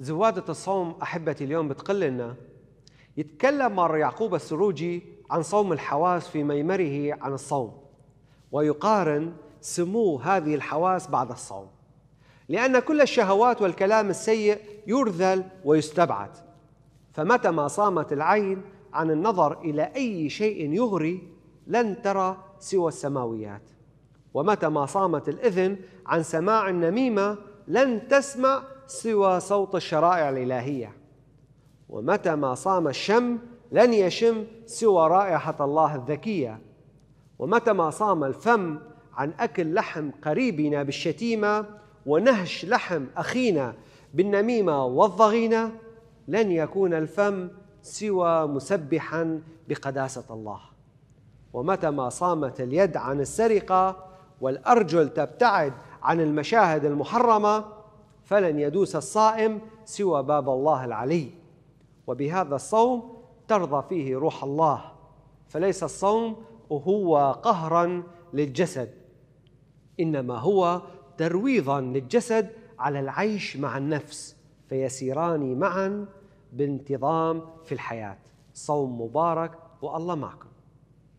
زوادة الصوم أحبتي اليوم بتقل لنا يتكلم مر يعقوب السروجي عن صوم الحواس في ميمره عن الصوم ويقارن سمو هذه الحواس بعد الصوم لأن كل الشهوات والكلام السيء يرذل ويستبعد فمتى ما صامت العين عن النظر إلى أي شيء يغري لن ترى سوى السماويات ومتى ما صامت الإذن عن سماع النميمة لن تسمع سوى صوت الشرائع الإلهية ومتى ما صام الشم لن يشم سوى رائحة الله الذكية ومتى ما صام الفم عن أكل لحم قريبنا بالشتيمة ونهش لحم أخينا بالنميمة والضغينة لن يكون الفم سوى مسبحا بقداسة الله ومتى ما صامت اليد عن السرقة والأرجل تبتعد عن المشاهد المحرمة فلن يدوس الصائم سوى باب الله العلي وبهذا الصوم ترضى فيه روح الله فليس الصوم هو قهرا للجسد انما هو ترويضا للجسد على العيش مع النفس فيسيران معا بانتظام في الحياه صوم مبارك والله معكم